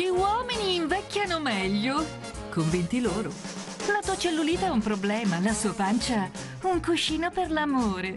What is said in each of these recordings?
Gli uomini invecchiano meglio. Convinti loro. La tua cellulite è un problema, la sua pancia un cuscino per l'amore.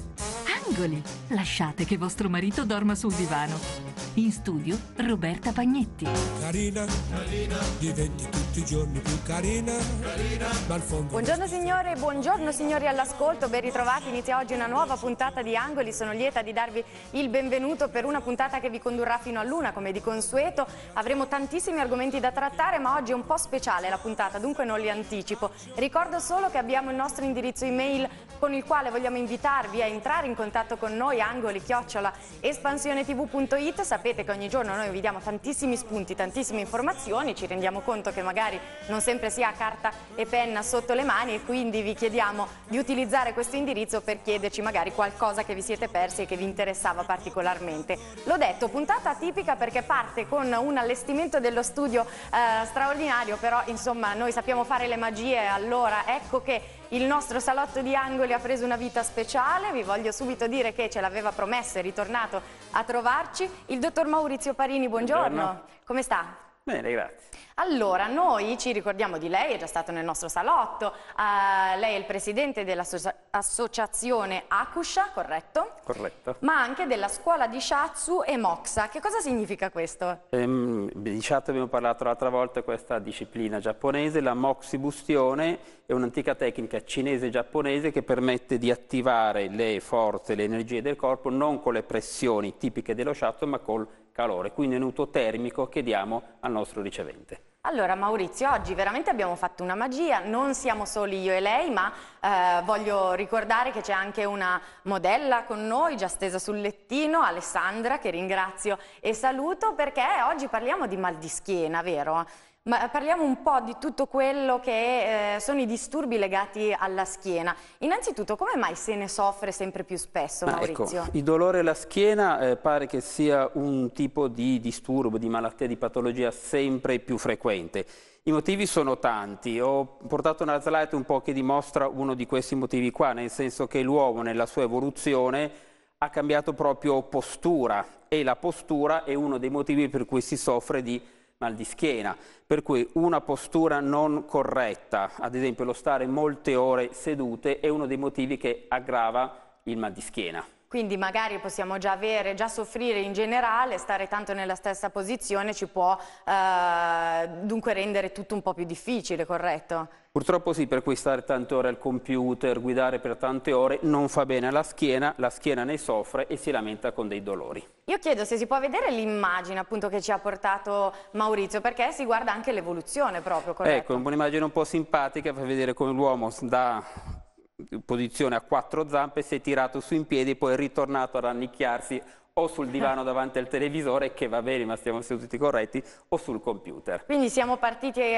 Angoli, lasciate che vostro marito dorma sul divano. In studio Roberta Pagnetti. Carina, carina, diventi tutti i giorni più carina. carina ma al fondo buongiorno signore, buongiorno signori all'ascolto, ben ritrovati. Inizia oggi una nuova puntata di Angoli. Sono lieta di darvi il benvenuto per una puntata che vi condurrà fino a luna, come di consueto. Avremo tantissimi argomenti da trattare, ma oggi è un po' speciale la puntata, dunque non li anticipo. Ricordo solo che abbiamo il nostro indirizzo email con il quale vogliamo invitarvi a entrare in contatto con noi, angoli chiocciola espansionetv.it Ovviamente sapete che ogni giorno noi vi diamo tantissimi spunti, tantissime informazioni, ci rendiamo conto che magari non sempre si ha carta e penna sotto le mani e quindi vi chiediamo di utilizzare questo indirizzo per chiederci magari qualcosa che vi siete persi e che vi interessava particolarmente. L'ho detto, puntata tipica perché parte con un allestimento dello studio eh, straordinario, però insomma noi sappiamo fare le magie, allora ecco che il nostro salotto di angoli ha preso una vita speciale, vi voglio subito dire che ce l'aveva promesso, è ritornato a trovarci il dottor Maurizio Parini, buongiorno. buongiorno. Come sta? Bene, grazie. Allora, noi ci ricordiamo di lei, è già stato nel nostro salotto, uh, lei è il presidente dell'associazione Akusha, corretto? Corretto. Ma anche della scuola di Shatsu e Moxa, che cosa significa questo? Ehm, di Shatsu abbiamo parlato l'altra volta, questa disciplina giapponese, la Moxibustione è un'antica tecnica cinese giapponese che permette di attivare le forze, le energie del corpo non con le pressioni tipiche dello Shatsu ma col calore, quindi un aiuto termico che diamo al nostro ricevente. Allora Maurizio, oggi veramente abbiamo fatto una magia, non siamo soli io e lei, ma eh, voglio ricordare che c'è anche una modella con noi, già stesa sul lettino, Alessandra, che ringrazio e saluto perché oggi parliamo di mal di schiena, vero? Ma parliamo un po' di tutto quello che eh, sono i disturbi legati alla schiena. Innanzitutto, come mai se ne soffre sempre più spesso, Ma ecco, Maurizio? Ecco, il dolore alla schiena eh, pare che sia un tipo di disturbo, di malattia, di patologia sempre più frequente. I motivi sono tanti, ho portato una slide un po' che dimostra uno di questi motivi qua, nel senso che l'uomo nella sua evoluzione ha cambiato proprio postura e la postura è uno dei motivi per cui si soffre di mal di schiena, per cui una postura non corretta, ad esempio lo stare molte ore sedute, è uno dei motivi che aggrava il mal di schiena. Quindi magari possiamo già avere, già soffrire in generale, stare tanto nella stessa posizione ci può eh, dunque rendere tutto un po' più difficile, corretto? Purtroppo sì, per cui stare tante ore al computer, guidare per tante ore, non fa bene alla schiena, la schiena ne soffre e si lamenta con dei dolori. Io chiedo se si può vedere l'immagine appunto che ci ha portato Maurizio, perché si guarda anche l'evoluzione proprio, corretto? Ecco, un'immagine un po' simpatica, fa vedere come l'uomo da posizione a quattro zampe, si è tirato su in piedi e poi è ritornato ad annicchiarsi o sul divano eh. davanti al televisore, che va bene ma stiamo seduti corretti, o sul computer. Quindi siamo partiti a, eh,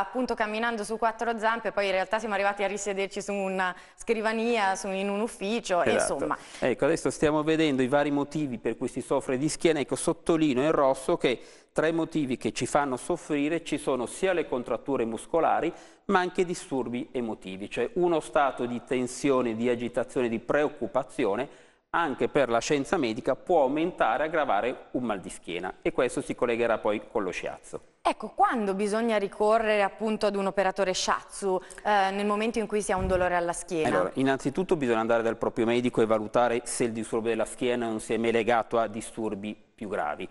appunto camminando su quattro zampe, poi in realtà siamo arrivati a risederci su una scrivania, su, in un ufficio, esatto. insomma. Ecco, adesso stiamo vedendo i vari motivi per cui si soffre di schiena, ecco, sottolineo in rosso che tra i motivi che ci fanno soffrire ci sono sia le contratture muscolari ma anche disturbi emotivi, cioè uno stato di tensione, di agitazione, di preoccupazione anche per la scienza medica può aumentare e aggravare un mal di schiena e questo si collegherà poi con lo sciazzo. Ecco, quando bisogna ricorrere appunto ad un operatore shiatsu eh, nel momento in cui si ha un dolore alla schiena? Allora, innanzitutto bisogna andare dal proprio medico e valutare se il disturbo della schiena non si è mai legato a disturbi più gravi.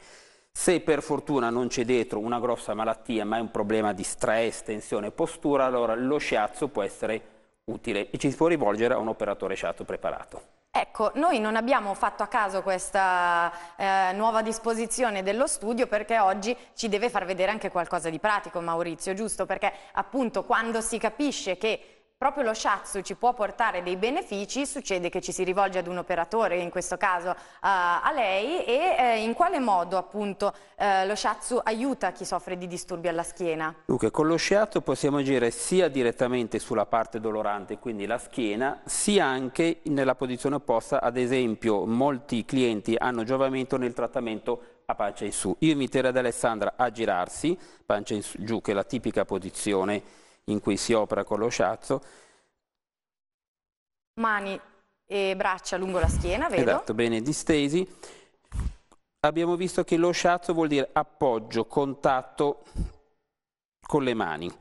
Se per fortuna non c'è dietro una grossa malattia, ma è un problema di stress, tensione e postura, allora lo sciazzo può essere utile e ci si può rivolgere a un operatore sciazzo preparato. Ecco, noi non abbiamo fatto a caso questa eh, nuova disposizione dello studio perché oggi ci deve far vedere anche qualcosa di pratico Maurizio, giusto? Perché appunto quando si capisce che proprio lo shiatsu ci può portare dei benefici, succede che ci si rivolge ad un operatore, in questo caso uh, a lei, e eh, in quale modo appunto eh, lo shiatsu aiuta chi soffre di disturbi alla schiena? Dunque, con lo shiatsu possiamo agire sia direttamente sulla parte dolorante, quindi la schiena, sia anche nella posizione opposta, ad esempio molti clienti hanno giovamento nel trattamento a pancia in su. Io inviterei ad Alessandra a girarsi, pancia in su, giù, che è la tipica posizione in cui si opera con lo sciazzo. Mani e braccia lungo la schiena, vedo. Esatto, bene distesi. Abbiamo visto che lo sciazzo vuol dire appoggio, contatto con le mani.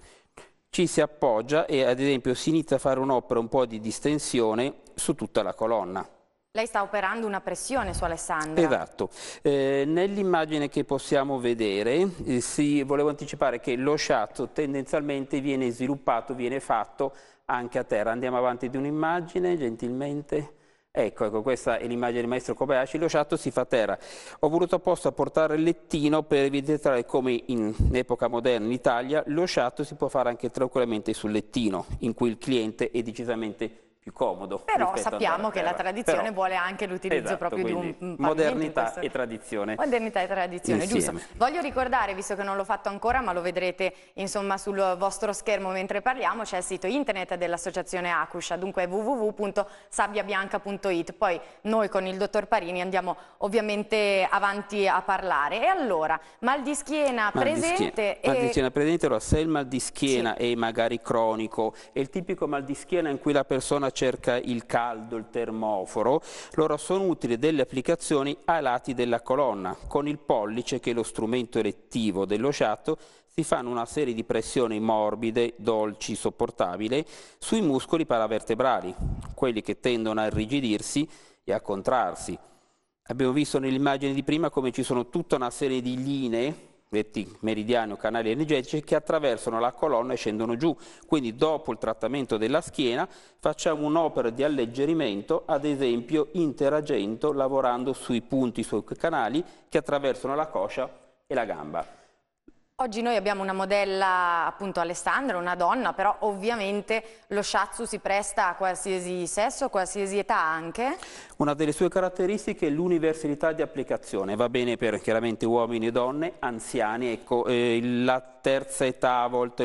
Ci si appoggia e ad esempio si inizia a fare un'opera un po' di distensione su tutta la colonna. Lei sta operando una pressione su Alessandro. Esatto. Eh, Nell'immagine che possiamo vedere, eh, si, volevo anticipare che lo sciatto tendenzialmente viene sviluppato, viene fatto anche a terra. Andiamo avanti di un'immagine, gentilmente. Ecco, ecco, questa è l'immagine di maestro Kobayashi, lo sciatto si fa a terra. Ho voluto apposta portare il lettino per evidenziare come in, in epoca moderna in Italia lo sciatto si può fare anche tranquillamente sul lettino, in cui il cliente è decisamente più comodo. Però sappiamo che la tradizione Però, vuole anche l'utilizzo esatto, proprio di un, un mm, modernità e tradizione. Modernità e tradizione, Insieme. giusto. Voglio ricordare, visto che non l'ho fatto ancora, ma lo vedrete insomma sul vostro schermo mentre parliamo, c'è il sito internet dell'associazione Acuscia, dunque www.sabbiabianca.it. Poi noi con il dottor Parini andiamo ovviamente avanti a parlare. E allora, mal di schiena mal presente... Di schiena. E... Mal di schiena presente, allora se il mal di schiena sì. è magari cronico, è il tipico mal di schiena in cui la persona cerca il caldo, il termoforo, loro sono utili delle applicazioni ai lati della colonna. Con il pollice, che è lo strumento elettivo dello sciatto, si fanno una serie di pressioni morbide, dolci, sopportabili sui muscoli paravertebrali, quelli che tendono a irrigidirsi e a contrarsi. Abbiamo visto nell'immagine di prima come ci sono tutta una serie di linee detti meridiani o canali energetici che attraversano la colonna e scendono giù. Quindi dopo il trattamento della schiena facciamo un'opera di alleggerimento, ad esempio interagendo, lavorando sui punti, sui canali che attraversano la coscia e la gamba. Oggi noi abbiamo una modella appunto Alessandra, una donna, però ovviamente lo shatsu si presta a qualsiasi sesso, a qualsiasi età anche. Una delle sue caratteristiche è l'universalità di applicazione, va bene per chiaramente uomini e donne, anziani, ecco, eh, la terza età a volte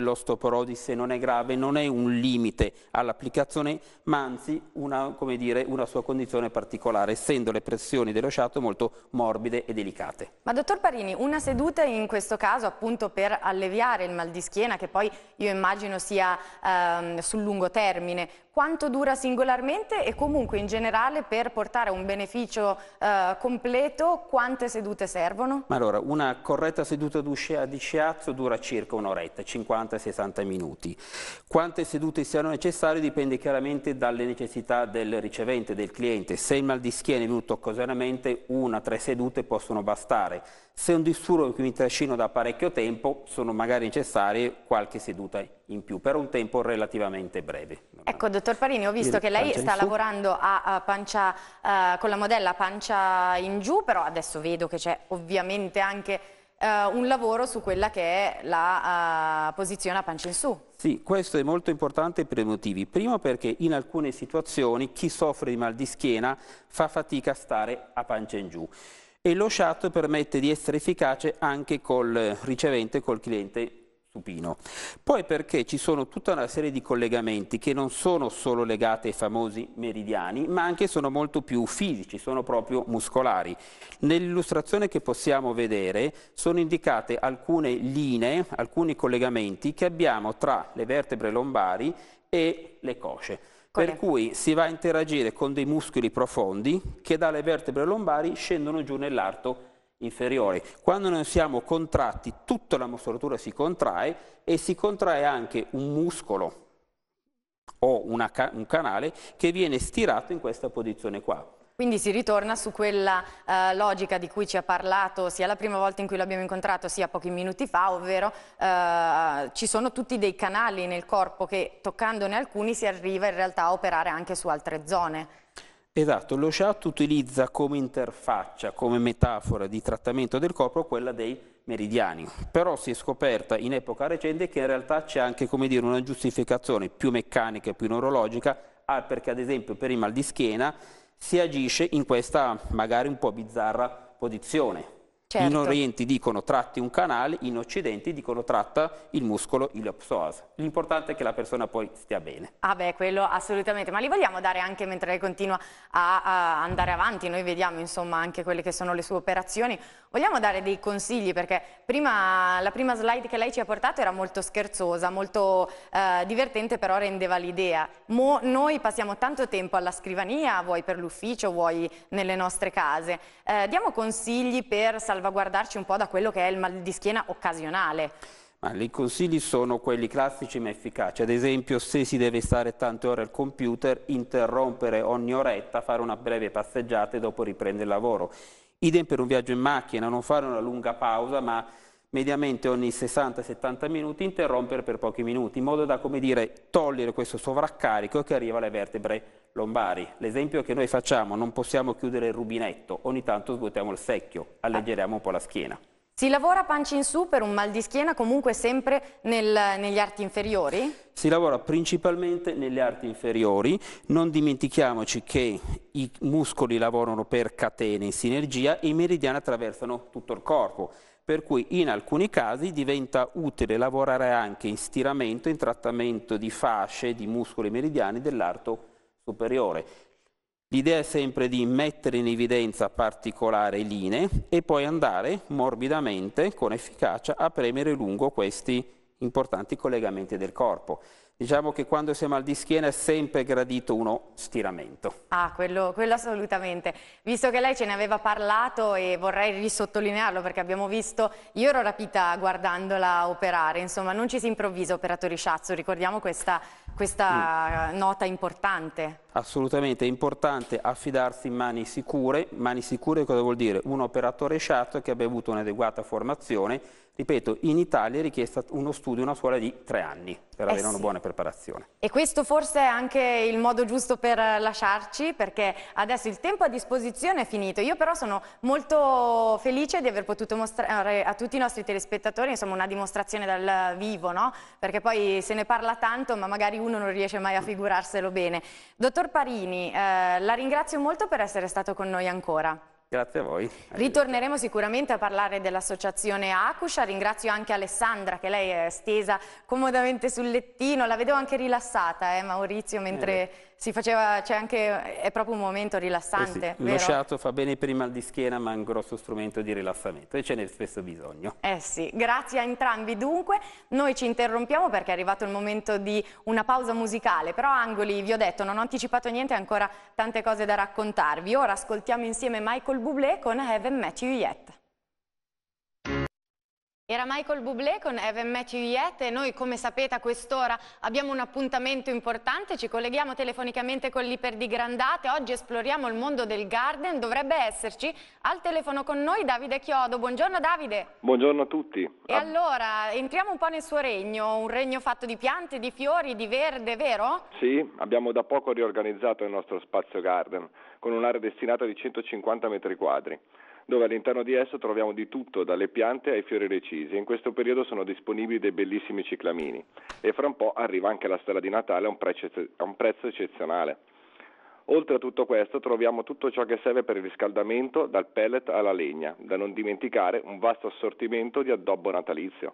se non è grave, non è un limite all'applicazione, ma anzi una, dire, una sua condizione particolare, essendo le pressioni dello sciato molto morbide e delicate. Ma dottor Parini, una seduta in questo caso appunto per alleviare il mal di schiena, che poi io immagino sia ehm, sul lungo termine, quanto dura singolarmente e comunque in generale per portare un beneficio eh, completo quante sedute servono? Allora, una corretta seduta di sciazzo dura circa un'oretta, 50-60 minuti. Quante sedute siano necessarie dipende chiaramente dalle necessità del ricevente, del cliente. Se il mal di schiena è venuto occasionalmente, una, tre sedute possono bastare. Se è un disturbo che mi trascino da parecchio tempo, sono magari necessarie qualche seduta in più, per un tempo relativamente breve. Ecco, dottor Dottor Parini, ho visto che lei sta lavorando a, a pancia, uh, con la modella pancia in giù, però adesso vedo che c'è ovviamente anche uh, un lavoro su quella che è la uh, posizione a pancia in su. Sì, questo è molto importante per i motivi. Primo perché in alcune situazioni chi soffre di mal di schiena fa fatica a stare a pancia in giù e lo shot permette di essere efficace anche col ricevente, col cliente Stupino. Poi perché ci sono tutta una serie di collegamenti che non sono solo legati ai famosi meridiani, ma anche sono molto più fisici, sono proprio muscolari. Nell'illustrazione che possiamo vedere sono indicate alcune linee, alcuni collegamenti che abbiamo tra le vertebre lombari e le cosce. Per cui si va a interagire con dei muscoli profondi che dalle vertebre lombari scendono giù nell'arto inferiori. Quando non siamo contratti tutta la muscolatura si contrae e si contrae anche un muscolo o ca- un canale che viene stirato in questa posizione qua. Quindi si ritorna su quella eh, logica di cui ci ha parlato sia la prima volta in cui l'abbiamo incontrato sia pochi minuti fa, ovvero eh, ci sono tutti dei canali nel corpo che toccandone alcuni si arriva in realtà a operare anche su altre zone. Esatto, lo chat utilizza come interfaccia, come metafora di trattamento del corpo quella dei meridiani, però si è scoperta in epoca recente che in realtà c'è anche dire, una giustificazione più meccanica e più neurologica ah, perché ad esempio per il mal di schiena si agisce in questa magari un po' bizzarra posizione, Certo. In Oriente dicono tratti un canale, in Occidente dicono tratta il muscolo il iliopsoas. L'importante è che la persona poi stia bene. Ah beh, quello assolutamente, ma li vogliamo dare anche mentre lei continua a, a andare avanti, noi vediamo insomma anche quelle che sono le sue operazioni, Vogliamo dare dei consigli perché prima, la prima slide che lei ci ha portato era molto scherzosa, molto eh, divertente però rendeva l'idea. noi passiamo tanto tempo alla scrivania, vuoi per l'ufficio, vuoi nelle nostre case. Eh, diamo consigli per salvaguardarci un po' da quello che è il mal di schiena occasionale. Ma i consigli sono quelli classici ma efficaci, ad esempio se si deve stare tante ore al computer, interrompere ogni oretta, fare una breve passeggiata e dopo riprendere il lavoro. Idem per un viaggio in macchina, non fare una lunga pausa, ma mediamente ogni 60-70 minuti interrompere per pochi minuti, in modo da, come dire, togliere questo sovraccarico che arriva alle vertebre lombari. L'esempio che noi facciamo, non possiamo chiudere il rubinetto, ogni tanto svuotiamo il secchio, alleggeriamo un po' la schiena. Si lavora pancia in su per un mal di schiena comunque sempre nel, negli arti inferiori? Si lavora principalmente nelle arti inferiori, non dimentichiamoci che i muscoli lavorano per catene in sinergia e i meridiani attraversano tutto il corpo, per cui in alcuni casi diventa utile lavorare anche in stiramento, in trattamento di fasce, di muscoli meridiani dell'arto superiore. L'idea è sempre di mettere in evidenza particolari linee e poi andare morbidamente, con efficacia, a premere lungo questi importanti collegamenti del corpo. Diciamo che quando si è mal di schiena è sempre gradito uno stiramento. Ah, quello, quello, assolutamente. Visto che lei ce ne aveva parlato e vorrei risottolinearlo perché abbiamo visto, io ero rapita guardandola operare, insomma non ci si improvvisa operatori sciazzo, ricordiamo questa, questa mm. nota importante. Assolutamente, è importante affidarsi in mani sicure. Mani sicure cosa vuol dire? Un operatore sciazzo che abbia avuto un'adeguata formazione Ripeto, in Italia è richiesta uno studio, una scuola di tre anni per eh avere sì. una buona preparazione. E questo forse è anche il modo giusto per lasciarci, perché adesso il tempo a disposizione è finito. Io però sono molto felice di aver potuto mostrare a tutti i nostri telespettatori insomma, una dimostrazione dal vivo, no? perché poi se ne parla tanto, ma magari uno non riesce mai a figurarselo bene. Dottor Parini, eh, la ringrazio molto per essere stato con noi ancora. Grazie a voi. Ritorneremo sicuramente a parlare dell'associazione Acusha. ringrazio anche Alessandra che lei è stesa comodamente sul lettino, la vedo anche rilassata eh, Maurizio mentre... Eh si faceva, c'è anche, è proprio un momento rilassante. Eh sì, lo sciato fa bene per il mal di schiena, ma è un grosso strumento di rilassamento e ce n'è spesso bisogno. Eh sì, grazie a entrambi. Dunque, noi ci interrompiamo perché è arrivato il momento di una pausa musicale, però Angoli, vi ho detto, non ho anticipato niente, ancora tante cose da raccontarvi. Ora ascoltiamo insieme Michael Bublé con I Haven't Met You Yet. Era Michael Bublé con Evan Matthew Yet e noi come sapete a quest'ora abbiamo un appuntamento importante, ci colleghiamo telefonicamente con l'Iper di Grandate, oggi esploriamo il mondo del garden, dovrebbe esserci al telefono con noi Davide Chiodo, buongiorno Davide. Buongiorno a tutti. E ah. allora entriamo un po' nel suo regno, un regno fatto di piante, di fiori, di verde, vero? Sì, abbiamo da poco riorganizzato il nostro spazio garden con un'area destinata di 150 metri quadri dove all'interno di esso troviamo di tutto, dalle piante ai fiori recisi. In questo periodo sono disponibili dei bellissimi ciclamini e fra un po' arriva anche la stella di Natale a un prezzo, a un prezzo eccezionale. Oltre a tutto questo troviamo tutto ciò che serve per il riscaldamento, dal pellet alla legna, da non dimenticare un vasto assortimento di addobbo natalizio.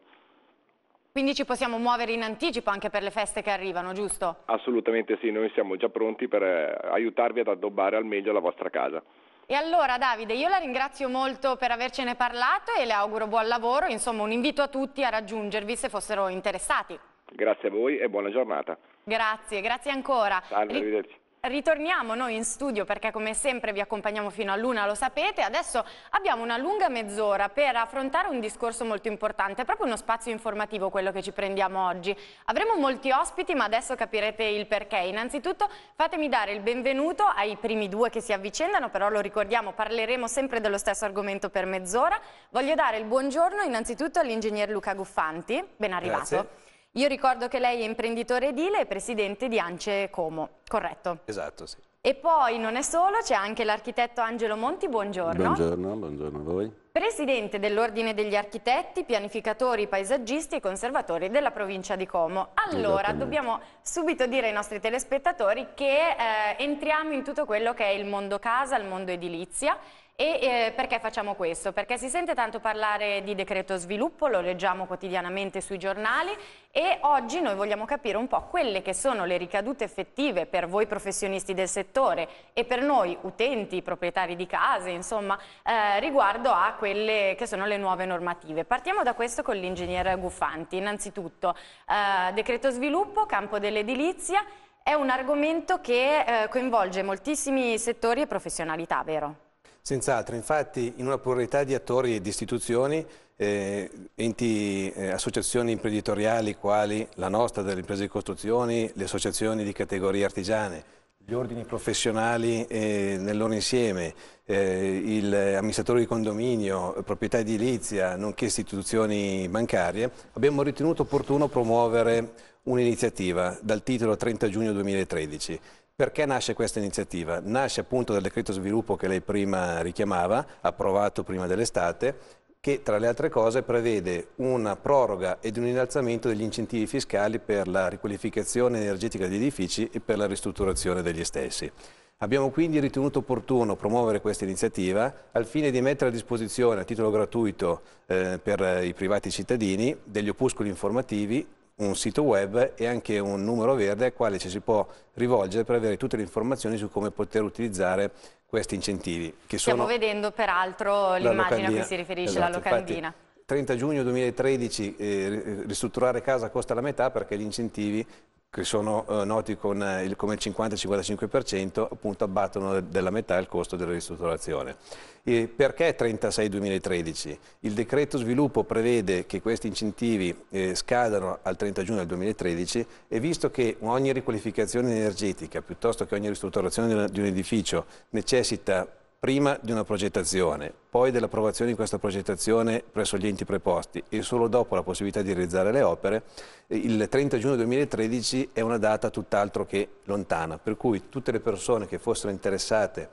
Quindi ci possiamo muovere in anticipo anche per le feste che arrivano, giusto? Assolutamente sì, noi siamo già pronti per eh, aiutarvi ad addobbare al meglio la vostra casa. E allora Davide, io la ringrazio molto per avercene parlato e le auguro buon lavoro, insomma un invito a tutti a raggiungervi se fossero interessati. Grazie a voi e buona giornata. Grazie, grazie ancora. Salve, arrivederci ritorniamo noi in studio perché come sempre vi accompagniamo fino a luna, lo sapete. Adesso abbiamo una lunga mezz'ora per affrontare un discorso molto importante, è proprio uno spazio informativo quello che ci prendiamo oggi. Avremo molti ospiti ma adesso capirete il perché. Innanzitutto fatemi dare il benvenuto ai primi due che si avvicendano, però lo ricordiamo, parleremo sempre dello stesso argomento per mezz'ora. Voglio dare il buongiorno innanzitutto all'ingegner Luca Guffanti, ben arrivato. Grazie. Io ricordo che lei è imprenditore edile e presidente di Ance Como, corretto? Esatto, sì. E poi non è solo, c'è anche l'architetto Angelo Monti, buongiorno. Buongiorno, buongiorno a voi. Presidente dell'Ordine degli Architetti, Pianificatori, Paesaggisti e Conservatori della provincia di Como. Allora, dobbiamo subito dire ai nostri telespettatori che eh, entriamo in tutto quello che è il mondo casa, il mondo edilizia e eh, perché facciamo questo? Perché si sente tanto parlare di decreto sviluppo, lo leggiamo quotidianamente sui giornali e oggi noi vogliamo capire un po' quelle che sono le ricadute effettive per voi professionisti del settore e per noi utenti, proprietari di case, insomma, eh, riguardo a quelle che sono le nuove normative. Partiamo da questo con l'ingegnere Guffanti. Innanzitutto, eh, decreto sviluppo, campo dell'edilizia, è un argomento che eh, coinvolge moltissimi settori e professionalità, vero? Senz'altro, infatti in una pluralità di attori e di istituzioni, eh, enti, eh, associazioni imprenditoriali quali la nostra delle imprese di costruzioni, le associazioni di categorie artigiane, gli ordini professionali eh, nel loro insieme, eh, amministratori di condominio, proprietà edilizia, nonché istituzioni bancarie, abbiamo ritenuto opportuno promuovere un'iniziativa dal titolo 30 giugno 2013 perché nasce questa iniziativa? Nasce appunto dal decreto sviluppo che lei prima richiamava, approvato prima dell'estate, che tra le altre cose prevede una proroga ed un innalzamento degli incentivi fiscali per la riqualificazione energetica degli edifici e per la ristrutturazione degli stessi. Abbiamo quindi ritenuto opportuno promuovere questa iniziativa al fine di mettere a disposizione a titolo gratuito eh, per i privati cittadini degli opuscoli informativi un sito web e anche un numero verde al quale ci si può rivolgere per avere tutte le informazioni su come poter utilizzare questi incentivi. Stiamo vedendo peraltro l'immagine a cui si riferisce esatto, la locandina. Infatti, 30 giugno 2013 eh, ristrutturare casa costa la metà perché gli incentivi che sono eh, noti con eh, il, come il 50-55%, appunto abbattono della metà il costo della ristrutturazione. E perché 36-2013? Il decreto sviluppo prevede che questi incentivi eh, scadano al 30 giugno del 2013 e visto che ogni riqualificazione energetica, piuttosto che ogni ristrutturazione di un edificio, necessita prima di una progettazione, poi dell'approvazione di questa progettazione presso gli enti preposti e solo dopo la possibilità di realizzare le opere, il 30 giugno 2013 è una data tutt'altro che lontana, per cui tutte le persone che fossero interessate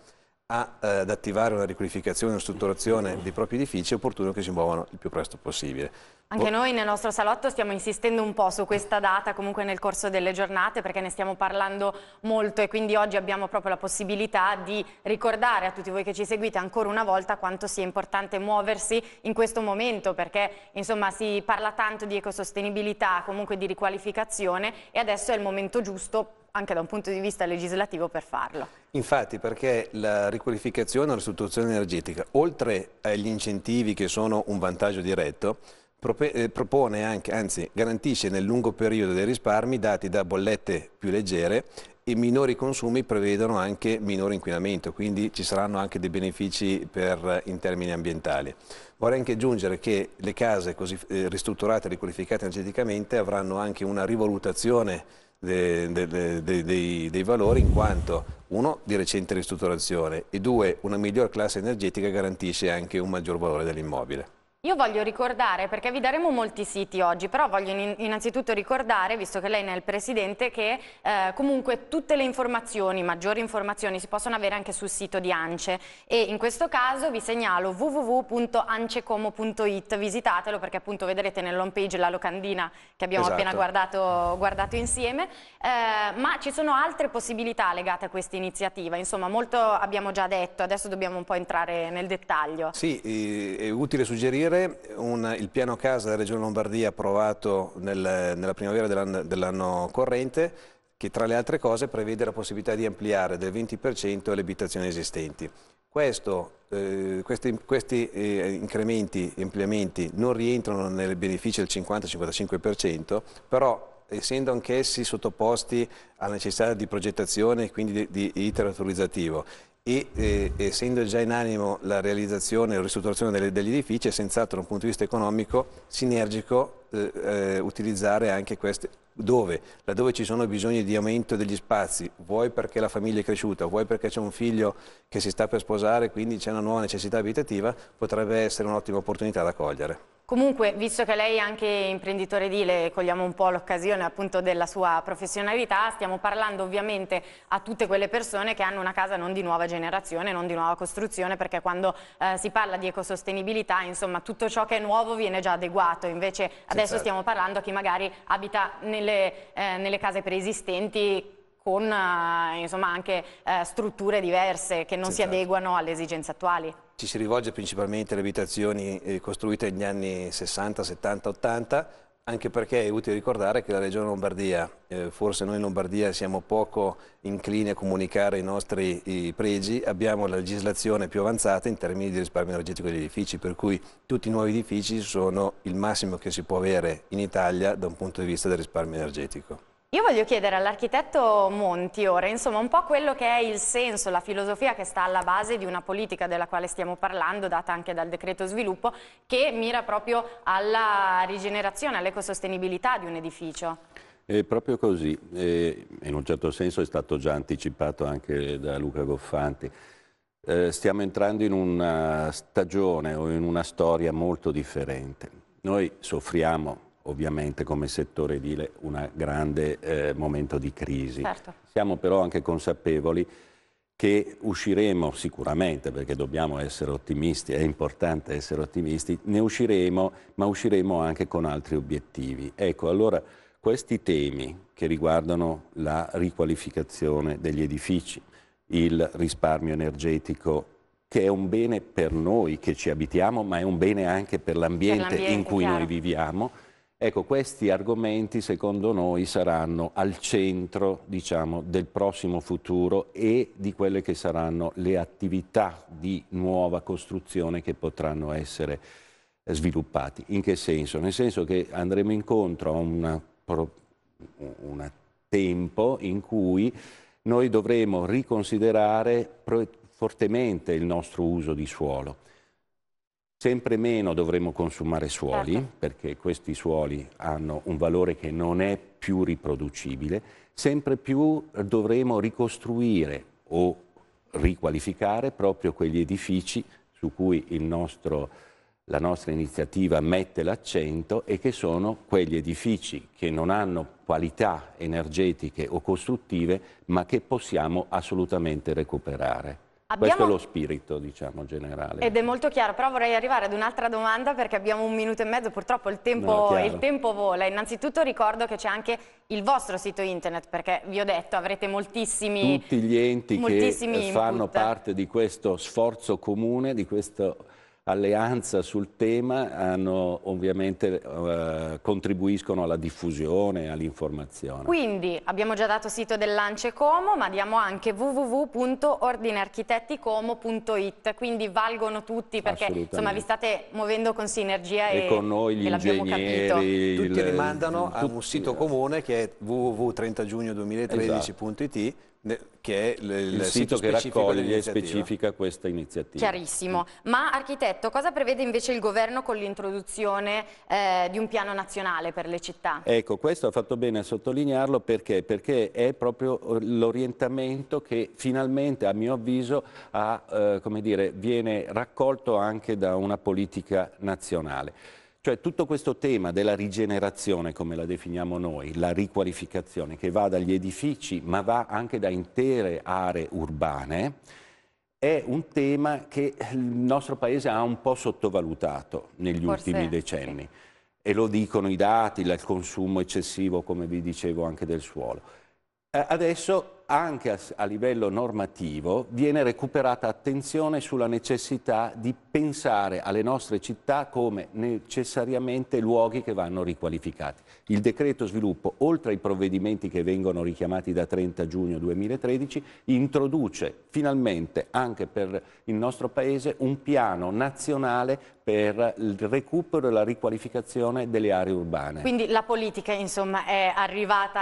a, eh, ad attivare una riqualificazione, una strutturazione dei propri edifici, è opportuno che si muovano il più presto possibile. Anche noi nel nostro salotto stiamo insistendo un po' su questa data, comunque nel corso delle giornate, perché ne stiamo parlando molto e quindi oggi abbiamo proprio la possibilità di ricordare a tutti voi che ci seguite ancora una volta quanto sia importante muoversi in questo momento, perché insomma si parla tanto di ecosostenibilità, comunque di riqualificazione e adesso è il momento giusto anche da un punto di vista legislativo per farlo. Infatti perché la riqualificazione e la sostituzione energetica, oltre agli incentivi che sono un vantaggio diretto, eh, propone anche, anzi garantisce nel lungo periodo dei risparmi dati da bollette più leggere e minori consumi prevedono anche minore inquinamento, quindi ci saranno anche dei benefici per, eh, in termini ambientali. Vorrei anche aggiungere che le case così eh, ristrutturate e riqualificate energeticamente avranno anche una rivalutazione dei, dei, dei, dei valori in quanto uno di recente ristrutturazione e due una miglior classe energetica garantisce anche un maggior valore dell'immobile. Io voglio ricordare, perché vi daremo molti siti oggi, però voglio innanzitutto ricordare, visto che lei ne è il presidente, che eh, comunque tutte le informazioni, maggiori informazioni, si possono avere anche sul sito di ANCE e in questo caso vi segnalo www.ancecomo.it, visitatelo perché appunto vedrete nell'home page la locandina che abbiamo esatto. appena guardato, guardato insieme, eh, ma ci sono altre possibilità legate a questa iniziativa, insomma molto abbiamo già detto, adesso dobbiamo un po' entrare nel dettaglio. Sì, è utile suggerire aprire un, il piano casa della Regione Lombardia approvato nel, nella primavera dell'anno dell corrente che tra le altre cose prevede la possibilità di ampliare del 20% le abitazioni esistenti. Questo, eh, questi, questi eh, incrementi e ampliamenti non rientrano nel beneficio del 50-55%, però essendo anch'essi sottoposti alla necessità di progettazione e quindi di, di iter autorizzativo e eh, essendo già in animo la realizzazione e la ristrutturazione degli, degli edifici è senz'altro da un punto di vista economico sinergico eh, eh, utilizzare anche queste, dove? Laddove ci sono bisogni di aumento degli spazi, vuoi perché la famiglia è cresciuta, vuoi perché c'è un figlio che si sta per sposare, quindi c'è una nuova necessità abitativa, potrebbe essere un'ottima opportunità da cogliere. Comunque, visto che lei è anche imprenditore edile, cogliamo un po' l'occasione appunto della sua professionalità, stiamo parlando ovviamente a tutte quelle persone che hanno una casa non di nuova generazione, non di nuova costruzione, perché quando eh, si parla di ecosostenibilità, insomma, tutto ciò che è nuovo viene già adeguato, invece sì. Adesso certo. stiamo parlando a chi magari abita nelle, eh, nelle case preesistenti con eh, insomma, anche eh, strutture diverse che non certo. si adeguano alle esigenze attuali. Ci si rivolge principalmente alle abitazioni eh, costruite negli anni 60, 70, 80, anche perché è utile ricordare che la regione Lombardia, eh, forse noi in Lombardia siamo poco inclini a comunicare i nostri i pregi, abbiamo la legislazione più avanzata in termini di risparmio energetico degli edifici, per cui tutti i nuovi edifici sono il massimo che si può avere in Italia da un punto di vista del risparmio energetico. Io voglio chiedere all'architetto Monti ora, insomma, un po' quello che è il senso, la filosofia che sta alla base di una politica della quale stiamo parlando, data anche dal decreto sviluppo, che mira proprio alla rigenerazione, all'ecosostenibilità di un edificio. È proprio così, e in un certo senso è stato già anticipato anche da Luca Goffanti. Eh, stiamo entrando in una stagione o in una storia molto differente. Noi soffriamo ovviamente come settore edile un grande eh, momento di crisi. Certo. Siamo però anche consapevoli che usciremo sicuramente, perché dobbiamo essere ottimisti, è importante essere ottimisti, ne usciremo, ma usciremo anche con altri obiettivi. Ecco, allora questi temi che riguardano la riqualificazione degli edifici, il risparmio energetico, che è un bene per noi che ci abitiamo, ma è un bene anche per l'ambiente in cui noi viviamo, Ecco, questi argomenti secondo noi saranno al centro diciamo, del prossimo futuro e di quelle che saranno le attività di nuova costruzione che potranno essere eh, sviluppate. In che senso? Nel senso che andremo incontro a un tempo in cui noi dovremo riconsiderare fortemente il nostro uso di suolo Sempre meno dovremo consumare suoli, certo. perché questi suoli hanno un valore che non è più riproducibile, sempre più dovremo ricostruire o riqualificare proprio quegli edifici su cui nostro, la nostra iniziativa mette l'accento e che sono quegli edifici che non hanno qualità energetiche o costruttive ma che possiamo assolutamente recuperare. Abbiamo... Questo è lo spirito, diciamo, generale. Ed è molto chiaro, però vorrei arrivare ad un'altra domanda perché abbiamo un minuto e mezzo, purtroppo il tempo, no, il tempo vola. Innanzitutto ricordo che c'è anche il vostro sito internet, perché vi ho detto avrete moltissimi... Tutti gli enti che fanno parte di questo sforzo comune, di questo alleanza sul tema hanno, ovviamente eh, contribuiscono alla diffusione e all'informazione. Quindi abbiamo già dato sito dell'Ance Como ma diamo anche www.ordinearchitetticomo.it quindi valgono tutti perché insomma vi state muovendo con sinergia e, e con noi gli ingegneri tutti il, rimandano tutti, a un sito comune che è www.30giugno2013.it esatto che è il, il sito, sito che raccoglie e specifica questa iniziativa. Chiarissimo. Ma architetto, cosa prevede invece il governo con l'introduzione eh, di un piano nazionale per le città? Ecco, questo ha fatto bene a sottolinearlo perché? Perché è proprio eh, l'orientamento che finalmente, a mio avviso, ha, eh, dire, viene raccolto anche da una politica nazionale. Cioè tutto questo tema della rigenerazione, come la definiamo noi, la riqualificazione, che va dagli edifici ma va anche da intere aree urbane, è un tema che il nostro Paese ha un po' sottovalutato negli Forse, ultimi decenni. Sì. E lo dicono i dati, il consumo eccessivo, come vi dicevo, anche del suolo. Eh, adesso anche a, a livello normativo viene recuperata attenzione sulla necessità di pensare alle nostre città come necessariamente luoghi che vanno riqualificati. Il decreto sviluppo, oltre ai provvedimenti che vengono richiamati da 30 giugno 2013, introduce finalmente anche per il nostro Paese un piano nazionale per il recupero e la riqualificazione delle aree urbane. Quindi la politica insomma è arrivata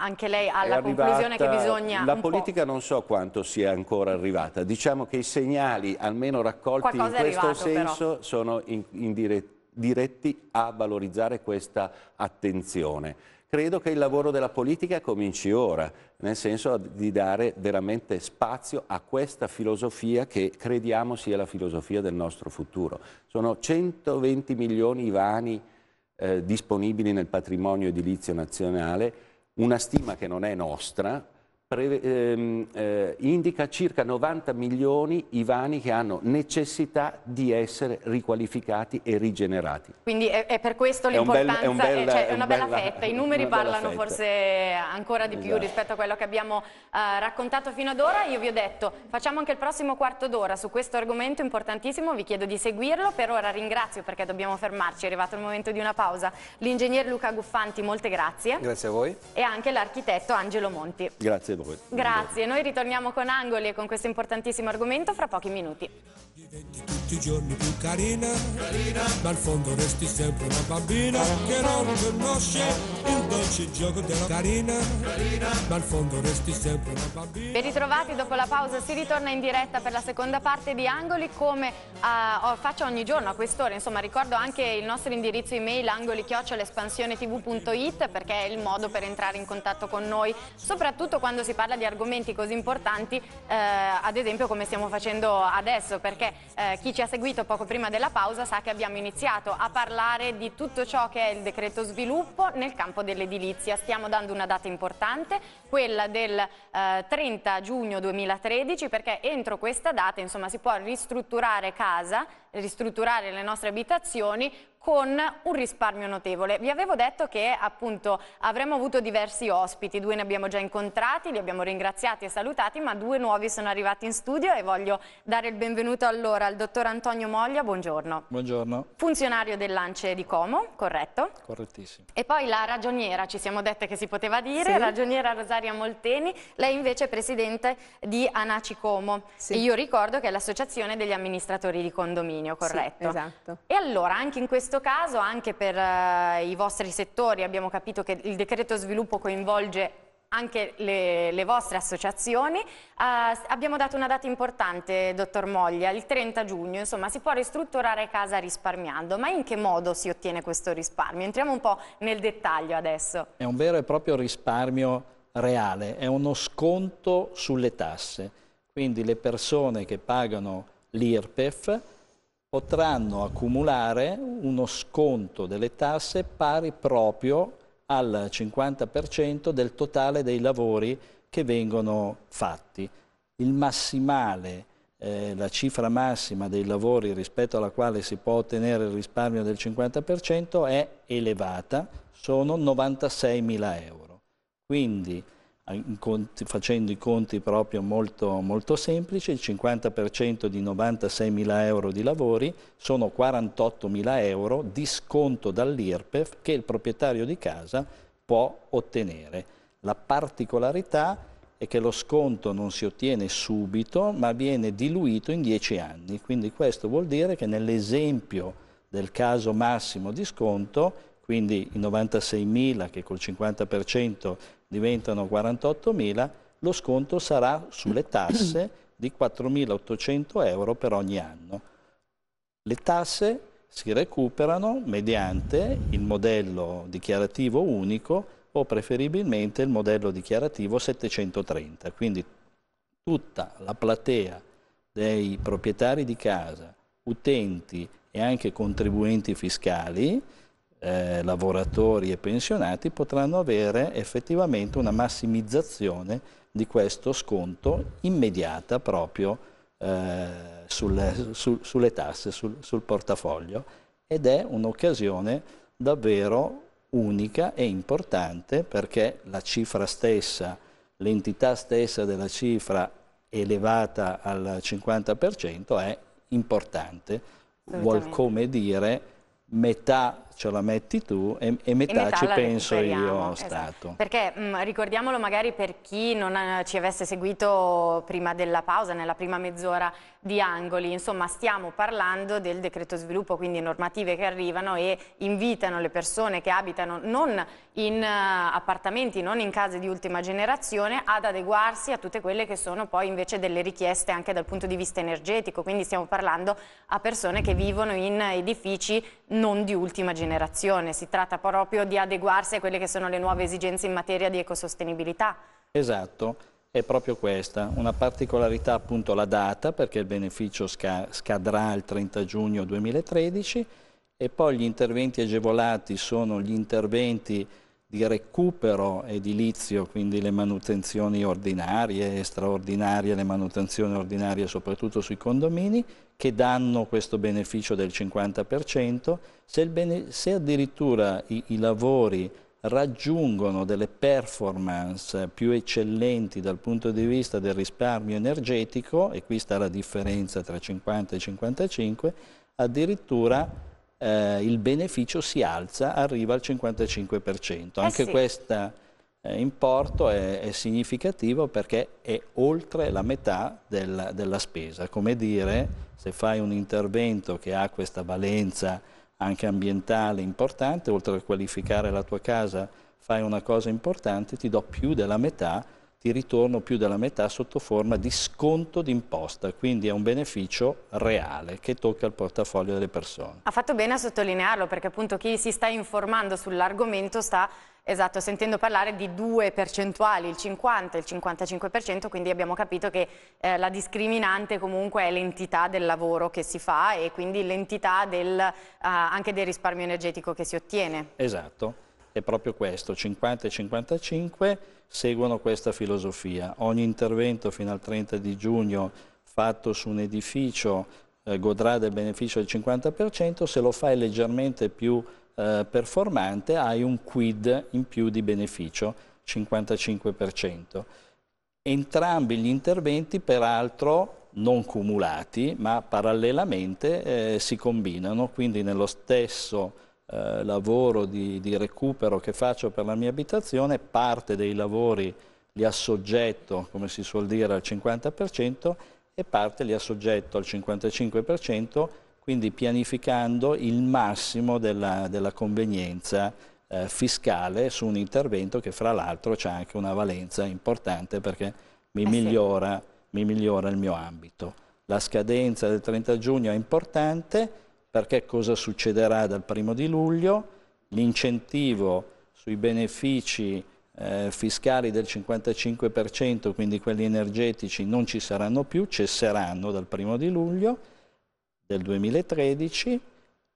anche lei alla è conclusione che bisogna bisogna La politica po'... non so quanto sia ancora arrivata, diciamo che i segnali almeno raccolti Qualcosa in questo arrivato, senso però. sono in, in direzione diretti a valorizzare questa attenzione. Credo che il lavoro della politica cominci ora, nel senso di dare veramente spazio a questa filosofia che crediamo sia la filosofia del nostro futuro. Sono 120 milioni i vani eh, disponibili nel patrimonio edilizio nazionale, una stima che non è nostra, pre, ehm, eh, indica circa 90 milioni i vani che hanno necessità di essere riqualificati e rigenerati. Quindi è, è per questo l'importanza, è, un bel, è, un eh, bel, cioè, è una bella, bella, fetta, i numeri parlano forse ancora di più esatto. rispetto a quello che abbiamo eh, raccontato fino ad ora, io vi ho detto facciamo anche il prossimo quarto d'ora su questo argomento importantissimo, vi chiedo di seguirlo, per ora ringrazio perché dobbiamo fermarci, è arrivato il momento di una pausa, l'ingegner Luca Guffanti molte grazie. Grazie a voi. E anche l'architetto Angelo Monti. Grazie voi. Grazie, noi ritorniamo con Angoli e con questo importantissimo argomento fra pochi minuti tutti i giorni più carina, carina. ma al fondo resti sempre una bambina che non conosce il dolce gioco della carina, carina. ma al fondo resti sempre una bambina. Ben ritrovati dopo la pausa, si ritorna in diretta per la seconda parte di Angoli come uh, faccio ogni giorno a quest'ora, insomma ricordo anche il nostro indirizzo email angolichiocciolespansionetv.it perché è il modo per entrare in contatto con noi, soprattutto quando si parla di argomenti così importanti, uh, ad esempio come stiamo facendo adesso, perché uh, chi ci ha seguito poco prima della pausa sa che abbiamo iniziato a parlare di tutto ciò che è il decreto sviluppo nel campo dell'edilizia. Stiamo dando una data importante, quella del eh, 30 giugno 2013, perché entro questa data insomma, si può ristrutturare casa, ristrutturare le nostre abitazioni con un risparmio notevole. Vi avevo detto che appunto avremmo avuto diversi ospiti, due ne abbiamo già incontrati, li abbiamo ringraziati e salutati, ma due nuovi sono arrivati in studio e voglio dare il benvenuto allora al dottor Antonio Moglia, buongiorno. Buongiorno. Funzionario del lance di Como, corretto? Correttissimo. E poi la ragioniera, ci siamo dette che si poteva dire, sì. ragioniera Rosaria Molteni, lei invece è presidente di Anaci Como sì. e io ricordo che è l'associazione degli amministratori di condominio, corretto? Sì, esatto. E allora anche in questo questo caso anche per eh, i vostri settori abbiamo capito che il decreto sviluppo coinvolge anche le, le vostre associazioni. Eh, abbiamo dato una data importante, dottor Moglia, il 30 giugno, insomma si può ristrutturare casa risparmiando, ma in che modo si ottiene questo risparmio? Entriamo un po' nel dettaglio adesso. È un vero e proprio risparmio reale, è uno sconto sulle tasse, quindi le persone che pagano l'IRPEF potranno accumulare uno sconto delle tasse pari proprio al 50% del totale dei lavori che vengono fatti. Il massimale, eh, la cifra massima dei lavori rispetto alla quale si può ottenere il risparmio del 50% è elevata, sono 96.000 euro. Quindi conti, facendo i conti proprio molto, molto semplici, il 50% di 96.000 euro di lavori sono 48.000 euro di sconto dall'IRPEF che il proprietario di casa può ottenere. La particolarità è che lo sconto non si ottiene subito ma viene diluito in 10 anni, quindi questo vuol dire che nell'esempio del caso massimo di sconto, quindi i 96.000 che col 50% diventano 48.000, lo sconto sarà sulle tasse di 4.800 euro per ogni anno. Le tasse si recuperano mediante il modello dichiarativo unico o preferibilmente il modello dichiarativo 730, quindi tutta la platea dei proprietari di casa, utenti e anche contribuenti fiscali eh, lavoratori e pensionati potranno avere effettivamente una massimizzazione di questo sconto immediata proprio eh, sul, su, sulle tasse, sul, sul portafoglio ed è un'occasione davvero unica e importante perché la cifra stessa, l'entità stessa della cifra elevata al 50% è importante, vuol come dire metà ce la metti tu e, e, metà, e metà, ci penso io esatto. Stato. Perché mh, mm, ricordiamolo magari per chi non eh, ci avesse seguito prima della pausa, nella prima mezz'ora di Angoli, insomma stiamo parlando del decreto sviluppo, quindi normative che arrivano e invitano le persone che abitano non in uh, appartamenti, non in case di ultima generazione ad adeguarsi a tutte quelle che sono poi invece delle richieste anche dal punto di vista energetico, quindi stiamo parlando a persone che vivono in edifici non di ultima generazione generazione, si tratta proprio di adeguarsi a quelle che sono le nuove esigenze in materia di ecosostenibilità. Esatto, è proprio questa, una particolarità appunto la data perché il beneficio sca scadrà il 30 giugno 2013 e poi gli interventi agevolati sono gli interventi di recupero edilizio, quindi le manutenzioni ordinarie e straordinarie, le manutenzioni ordinarie soprattutto sui condomini, che danno questo beneficio del 50%, se, bene, se addirittura i, i lavori raggiungono delle performance più eccellenti dal punto di vista del risparmio energetico, e qui sta la differenza tra 50 e 55, addirittura eh, il beneficio si alza, arriva al 55%. Eh Anche sì. questo eh, importo è, è, significativo perché è oltre la metà del, della spesa. Come dire, se fai un intervento che ha questa valenza anche ambientale importante, oltre a qualificare la tua casa, fai una cosa importante, ti do più della metà di ritorno più della metà sotto forma di sconto d'imposta, quindi è un beneficio reale che tocca il portafoglio delle persone. Ha fatto bene a sottolinearlo perché appunto chi si sta informando sull'argomento sta esatto, sentendo parlare di due percentuali, il 50 e il 55%, quindi abbiamo capito che eh, la discriminante comunque è l'entità del lavoro che si fa e quindi l'entità eh, anche del risparmio energetico che si ottiene. Esatto è proprio questo, 50 e 55 seguono questa filosofia. Ogni intervento fino al 30 di giugno fatto su un edificio eh, godrà del beneficio del 50%, se lo fai leggermente più eh, performante hai un quid in più di beneficio, 55%. Entrambi gli interventi peraltro non cumulati ma parallelamente eh, si combinano, quindi nello stesso eh, lavoro di, di, recupero che faccio per la mia abitazione, parte dei lavori li assoggetto, come si suol dire, al 50% e parte li assoggetto al 55%, quindi pianificando il massimo della, della convenienza eh, fiscale su un intervento che fra l'altro ha anche una valenza importante perché mi, eh migliora, mi migliora il mio ambito. La scadenza del 30 giugno è importante, perché cosa succederà dal primo di luglio? L'incentivo sui benefici eh, fiscali del 55%, quindi quelli energetici, non ci saranno più, cesseranno dal primo di luglio del 2013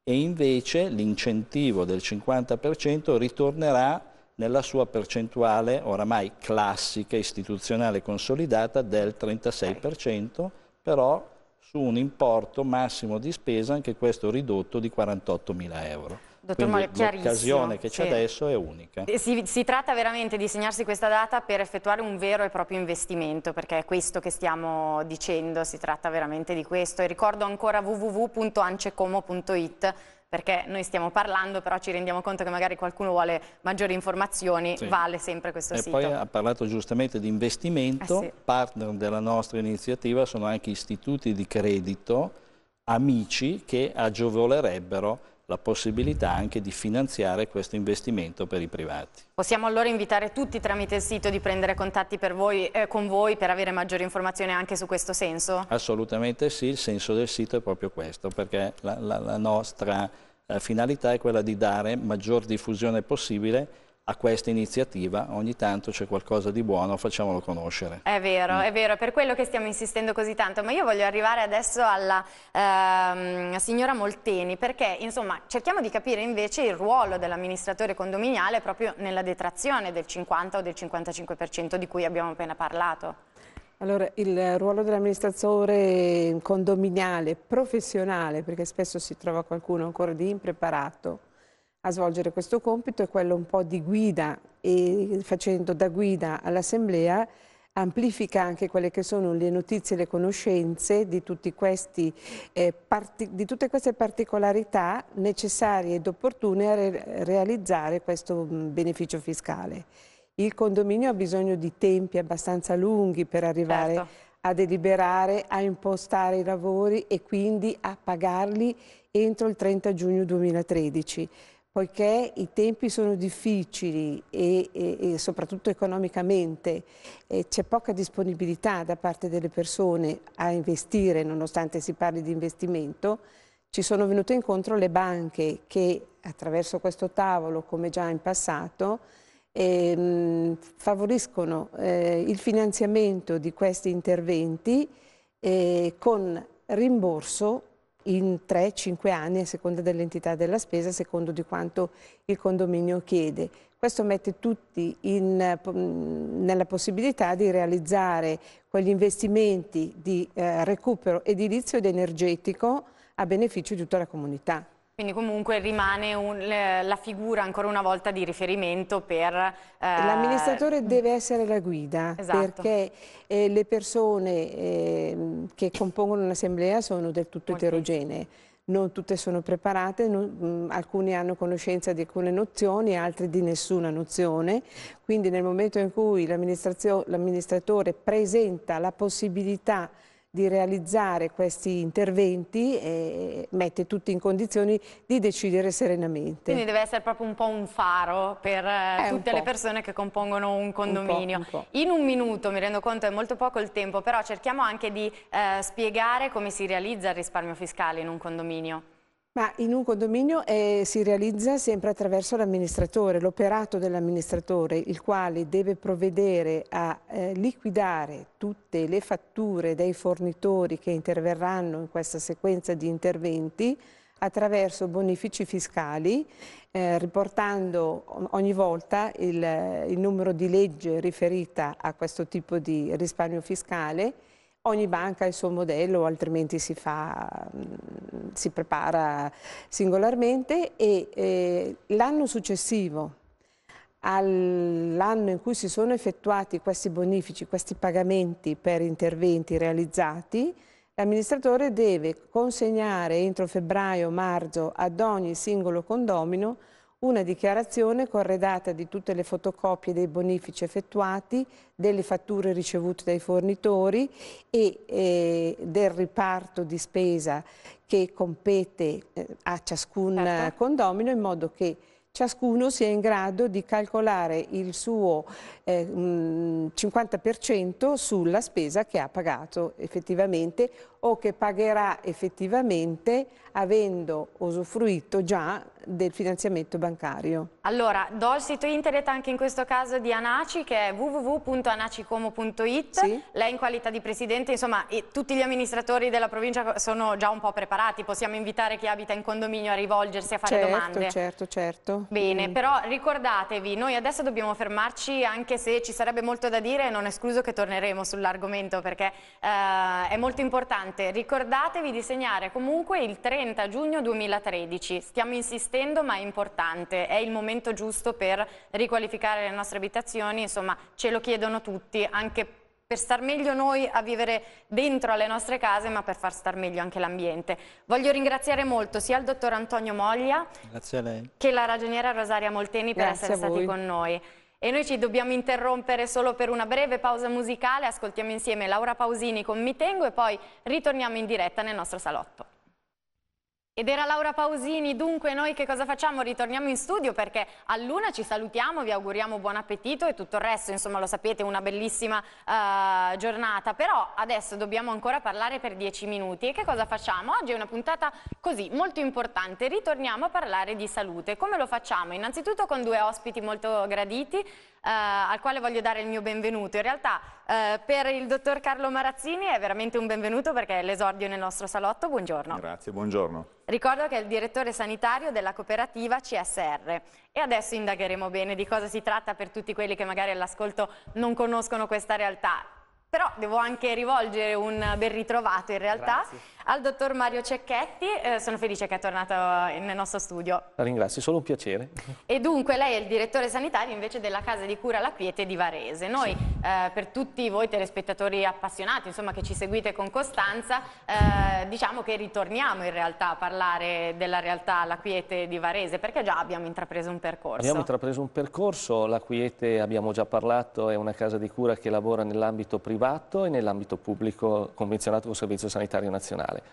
e invece l'incentivo del 50% ritornerà nella sua percentuale oramai classica, istituzionale consolidata del 36%, però su un importo massimo di spesa, anche questo ridotto, di 48 mila euro. Dottor Quindi l'occasione che c'è sì. adesso è unica. Eh, si, si, tratta veramente di segnarsi questa data per effettuare un vero e proprio investimento, perché è questo che stiamo dicendo, si tratta veramente di questo. E ricordo ancora www.ancecomo.it perché noi stiamo parlando, però ci rendiamo conto che magari qualcuno vuole maggiori informazioni, sì. vale sempre questo e sito. E poi ha parlato giustamente di investimento, eh sì. partner della nostra iniziativa sono anche istituti di credito, amici che agevolerebbero la possibilità anche di finanziare questo investimento per i privati. Possiamo allora invitare tutti tramite il sito di prendere contatti voi, eh, con voi per avere maggiori informazioni anche su questo senso? Assolutamente sì, il senso del sito è proprio questo, perché la, la, la nostra eh, finalità è quella di dare maggior diffusione possibile a questa iniziativa, ogni tanto c'è qualcosa di buono, facciamolo conoscere. È vero, mm. è vero, per quello che stiamo insistendo così tanto, ma io voglio arrivare adesso alla ehm, signora Molteni, perché insomma cerchiamo di capire invece il ruolo dell'amministratore condominiale proprio nella detrazione del 50 o del 55% di cui abbiamo appena parlato. Allora, il ruolo dell'amministratore condominiale professionale, perché spesso si trova qualcuno ancora di impreparato, a svolgere questo compito è quello un po' di guida e facendo da guida all'Assemblea amplifica anche quelle che sono le notizie e le conoscenze di, questi, eh, di tutte queste particolarità necessarie ed opportune a re realizzare questo mm, beneficio fiscale. Il condominio ha bisogno di tempi abbastanza lunghi per arrivare certo. a deliberare, a impostare i lavori e quindi a pagarli entro il 30 giugno 2013 poiché i tempi sono difficili e, e, e soprattutto economicamente eh, c'è poca disponibilità da parte delle persone a investire, nonostante si parli di investimento, ci sono venute incontro le banche che attraverso questo tavolo, come già in passato, ehm, favoriscono eh, il finanziamento di questi interventi eh, con rimborso in 3-5 anni a seconda dell'entità della spesa, a secondo di quanto il condominio chiede. Questo mette tutti in, mm, nella possibilità di realizzare quegli investimenti di eh, recupero edilizio ed energetico a beneficio di tutta la comunità. Quindi comunque rimane un, la figura ancora una volta di riferimento per... Eh... L'amministratore mm. deve essere la guida esatto. perché eh, le persone eh, che compongono l'assemblea sono del tutto Molto. eterogenee. Non tutte sono preparate, non, mh, mm, alcune hanno conoscenza di alcune nozioni, altre di nessuna nozione. Quindi nel momento in cui l'amministratore presenta la possibilità di realizzare questi interventi e mette tutti in condizioni di decidere serenamente. Quindi deve essere proprio un po' un faro per eh, eh tutte le persone che compongono un condominio. Un po', un po'. In un minuto, mi rendo conto, è molto poco il tempo, però cerchiamo anche di eh, spiegare come si realizza il risparmio fiscale in un condominio. Ma in un condominio eh, si realizza sempre attraverso l'amministratore, l'operato dell'amministratore, il quale deve provvedere a eh, liquidare tutte le fatture dei fornitori che interverranno in questa sequenza di interventi attraverso bonifici fiscali, eh, riportando ogni volta il, il numero di legge riferita a questo tipo di risparmio fiscale Ogni banca ha il suo modello, altrimenti si, fa, mm, si prepara singolarmente e eh, l'anno successivo all'anno in cui si sono effettuati questi bonifici, questi pagamenti per interventi realizzati, l'amministratore deve consegnare entro febbraio-marzo ad ogni singolo condomino una dichiarazione corredata di tutte le fotocopie dei bonifici effettuati, delle fatture ricevute dai fornitori e eh, del riparto di spesa che compete eh, a ciascun certo. condomino in modo che ciascuno sia in grado di calcolare il suo eh, 50% sulla spesa che ha pagato effettivamente o che pagherà effettivamente avendo usufruito già del finanziamento bancario. Allora, do il sito internet anche in questo caso di Anaci che è www.anacicomo.it. Sì. Lei in qualità di presidente, insomma, tutti gli amministratori della provincia sono già un po' preparati, possiamo invitare chi abita in condominio a rivolgersi a fare certo, domande. Certo, certo. Bene, mm. però ricordatevi, noi adesso dobbiamo fermarci anche se ci sarebbe molto da dire, non escluso che torneremo sull'argomento perché eh, è molto importante importante, ricordatevi di segnare comunque il 30 giugno 2013. Stiamo insistendo ma è importante, è il momento giusto per riqualificare le nostre abitazioni, insomma ce lo chiedono tutti, anche per star meglio noi a vivere dentro alle nostre case ma per far star meglio anche l'ambiente. Voglio ringraziare molto sia il dottor Antonio Moglia che la ragioniera Rosaria Molteni per Grazie essere stati con noi. E noi ci dobbiamo interrompere solo per una breve pausa musicale, ascoltiamo insieme Laura Pausini con Mi Tengo e poi ritorniamo in diretta nel nostro salotto. Ed era Laura Pausini, dunque noi che cosa facciamo? Ritorniamo in studio perché a Luna ci salutiamo, vi auguriamo buon appetito e tutto il resto, insomma lo sapete, una bellissima uh, giornata, però adesso dobbiamo ancora parlare per dieci minuti e che cosa facciamo? Oggi è una puntata così, molto importante, ritorniamo a parlare di salute. Come lo facciamo? Innanzitutto con due ospiti molto graditi, eh, al quale voglio dare il mio benvenuto. In realtà eh, per il dottor Carlo Marazzini è veramente un benvenuto perché è l'esordio nel nostro salotto. Buongiorno. Grazie, buongiorno. Ricordo che è il direttore sanitario della cooperativa CSR e adesso indagheremo bene di cosa si tratta per tutti quelli che magari all'ascolto non conoscono questa realtà. Però devo anche rivolgere un ben ritrovato in realtà Grazie al dottor Mario Cecchetti, eh, sono felice che è tornato nel nostro studio. La ringrazio, è solo un piacere. E dunque lei è il direttore sanitario invece della casa di cura La Quiete di Varese. Noi, sì. eh, per tutti voi telespettatori appassionati, insomma, che ci seguite con costanza, eh, diciamo che ritorniamo in realtà a parlare della realtà La Quiete di Varese, perché già abbiamo intrapreso un percorso. Abbiamo intrapreso un percorso, La Quiete abbiamo già parlato, è una casa di cura che lavora nell'ambito privato e nell'ambito pubblico convenzionato con il Servizio Sanitario Nazionale sociale.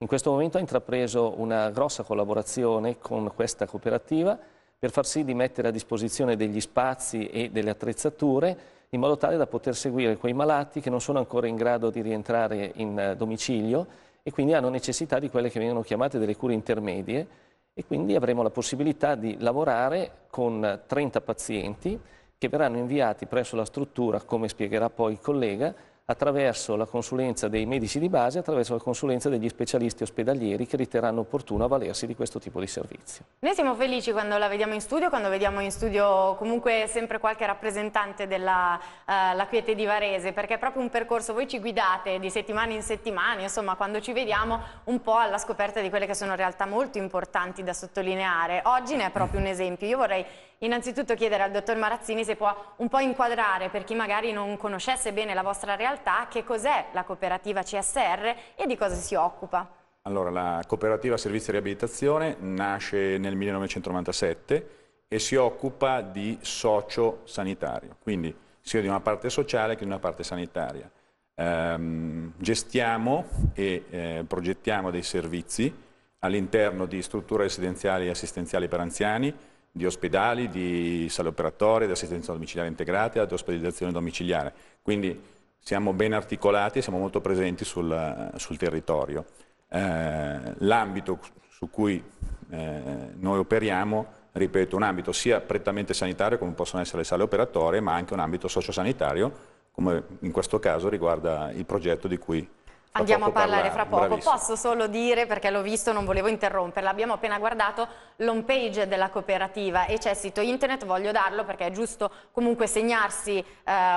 In questo momento ha intrapreso una grossa collaborazione con questa cooperativa per far sì di mettere a disposizione degli spazi e delle attrezzature in modo tale da poter seguire quei malati che non sono ancora in grado di rientrare in eh, domicilio e quindi hanno necessità di quelle che vengono chiamate delle cure intermedie e quindi avremo la possibilità di lavorare con 30 pazienti che verranno inviati presso la struttura, come spiegherà poi il collega, attraverso la consulenza dei medici di base, attraverso la consulenza degli specialisti ospedalieri che riterranno opportuno avvalersi di questo tipo di servizio. Noi siamo felici quando la vediamo in studio, quando vediamo in studio comunque sempre qualche rappresentante della uh, Quiete di Varese, perché è proprio un percorso, voi ci guidate di settimana in settimana, insomma quando ci vediamo un po' alla scoperta di quelle che sono realtà molto importanti da sottolineare. Oggi ne è proprio un esempio, io vorrei innanzitutto chiedere al dottor Marazzini se può un po' inquadrare per chi magari non conoscesse bene la vostra realtà che cos'è la cooperativa CSR e di cosa si occupa. Allora, la cooperativa Servizi e Riabilitazione nasce nel 1997 e si occupa di socio-sanitario, quindi sia di una parte sociale che di una parte sanitaria. Ehm, gestiamo e eh, progettiamo dei servizi all'interno di strutture residenziali e assistenziali per anziani, di ospedali, di sale operatorie, di assistenza domiciliare integrata, di ospedalizzazione domiciliare. Quindi siamo ben articolati e siamo molto presenti sul, sul territorio. Eh, L'ambito su cui eh, noi operiamo, ripeto, un ambito sia prettamente sanitario come possono essere le sale operatorie, ma anche un ambito sociosanitario come in questo caso riguarda il progetto di cui Andiamo a parlare fra poco. Bravissimo. Posso solo dire, perché l'ho visto, non volevo interromperla, abbiamo appena guardato l'home page della cooperativa e c'è il sito internet, voglio darlo perché è giusto comunque segnarsi eh,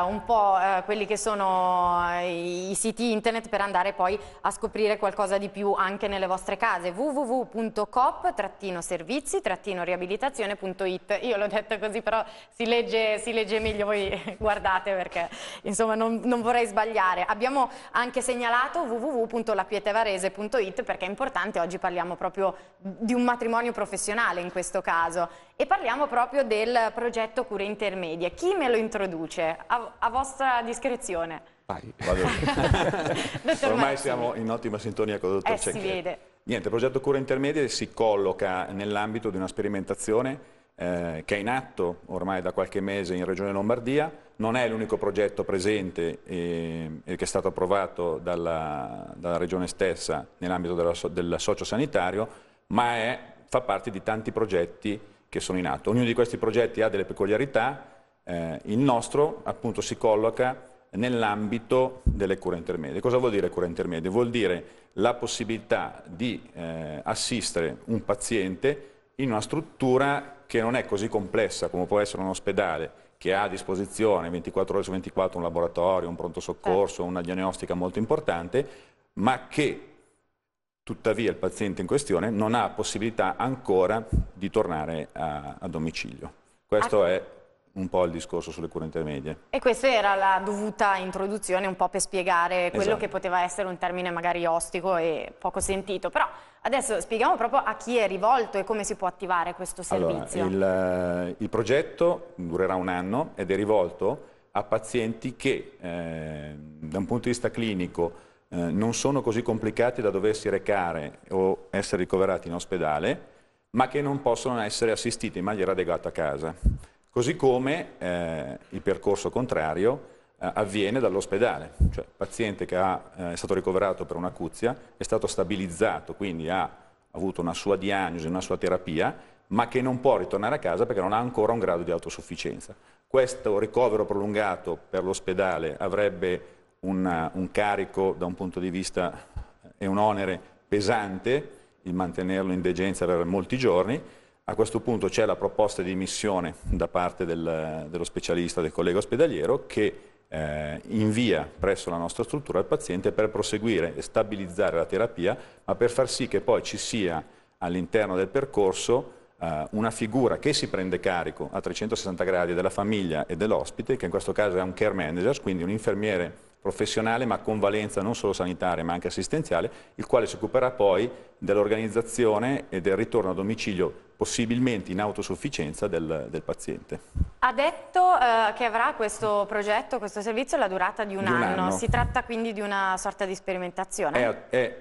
un po' eh, quelli che sono i, eh, i siti internet per andare poi a scoprire qualcosa di più anche nelle vostre case. www.cop-servizi-riabilitazione.it Io l'ho detto così però si legge, si legge meglio, voi guardate perché insomma non, non vorrei sbagliare. Abbiamo anche segnalato trovato www.lapietevarese.it perché è importante, oggi parliamo proprio di un matrimonio professionale in questo caso e parliamo proprio del progetto Cure Intermedie. Chi me lo introduce? A, a vostra discrezione. Vai, vado Ormai siamo in ottima sintonia con il dottor eh, Cecchi. si vede. Niente, il progetto Cure Intermedie si colloca nell'ambito di una sperimentazione eh, che è in atto ormai da qualche mese in Regione Lombardia, non è l'unico progetto presente e, eh, e, che è stato approvato dalla, dalla Regione stessa nell'ambito del socio sanitario, ma è, fa parte di tanti progetti che sono in atto. Ognuno di questi progetti ha delle peculiarità, eh, il nostro appunto si colloca nell'ambito delle cure intermedie. Cosa vuol dire cura intermedia? Vuol dire la possibilità di eh, assistere un paziente in una struttura che non è così complessa come può essere un ospedale che ha a disposizione 24 ore su 24 un laboratorio, un pronto soccorso, certo. una diagnostica molto importante, ma che tuttavia il paziente in questione non ha possibilità ancora di tornare a, a domicilio. Questo è un po' il discorso sulle cure intermedie. E questa era la dovuta introduzione un po' per spiegare quello esatto. che poteva essere un termine magari ostico e poco sentito, però adesso spieghiamo proprio a chi è rivolto e come si può attivare questo servizio. Allora, il, eh, il, progetto durerà un anno ed è rivolto a pazienti che eh, da un punto di vista clinico eh, non sono così complicati da doversi recare o essere ricoverati in ospedale, ma che non possono essere assistiti in maniera adeguata a casa. Così come eh, il percorso contrario eh, avviene dall'ospedale, cioè il paziente che ha, eh, è stato ricoverato per un'acuzia è stato stabilizzato, quindi ha avuto una sua diagnosi, una sua terapia, ma che non può ritornare a casa perché non ha ancora un grado di autosufficienza. Questo ricovero prolungato per l'ospedale avrebbe una, un carico da un punto di vista eh, e un onere pesante, il mantenerlo in degenza per molti giorni, a questo punto c'è la proposta di missione da parte del, dello specialista, del collega ospedaliero, che eh, invia presso la nostra struttura il paziente per proseguire e stabilizzare la terapia, ma per far sì che poi ci sia all'interno del percorso eh, una figura che si prende carico a 360 gradi della famiglia e dell'ospite, che in questo caso è un care manager, quindi un infermiere professionale ma con valenza non solo sanitaria ma anche assistenziale, il quale si occuperà poi dell'organizzazione e del ritorno a domicilio possibilmente in autosufficienza del, del paziente. Ha detto eh, che avrà questo progetto, questo servizio, la durata di un, di un anno. anno. Si tratta quindi di una sorta di sperimentazione? È, è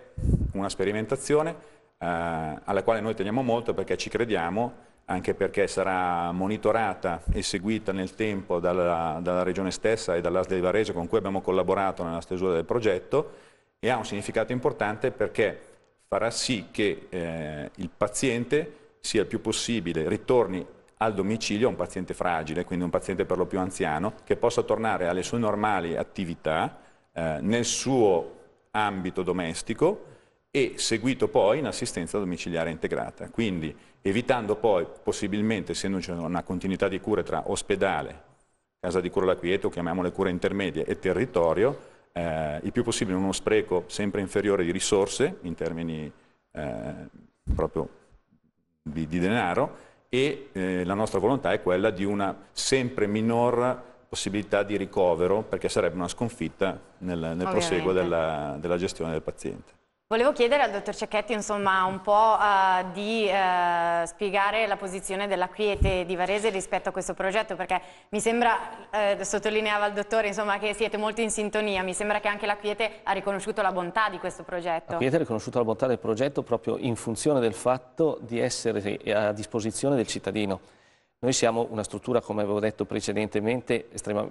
una sperimentazione eh, alla quale noi teniamo molto perché ci crediamo, anche perché sarà monitorata e seguita nel tempo dalla, dalla Regione stessa e dall'Asde di Varese con cui abbiamo collaborato nella stesura del progetto e ha un significato importante perché farà sì che eh, il paziente sia il più possibile ritorni al domicilio un paziente fragile, quindi un paziente per lo più anziano, che possa tornare alle sue normali attività eh, nel suo ambito domestico e seguito poi in assistenza domiciliare integrata. Quindi evitando poi, possibilmente, se non c'è una continuità di cure tra ospedale, casa di cura alla quieto, chiamiamole cure intermedie e territorio, eh, il più possibile uno spreco sempre inferiore di risorse in termini eh, proprio di, di denaro e eh, la nostra volontà è quella di una sempre minor possibilità di ricovero perché sarebbe una sconfitta nel, nel proseguo della, della gestione del paziente. Volevo chiedere al dottor Cecchetti insomma, un po' uh, di uh, spiegare la posizione della Quiete di Varese rispetto a questo progetto perché mi sembra, uh, sottolineava il dottore, insomma, che siete molto in sintonia, mi sembra che anche la Quiete ha riconosciuto la bontà di questo progetto. La Quiete ha riconosciuto la bontà del progetto proprio in funzione del fatto di essere a disposizione del cittadino. Noi siamo una struttura, come avevo detto precedentemente,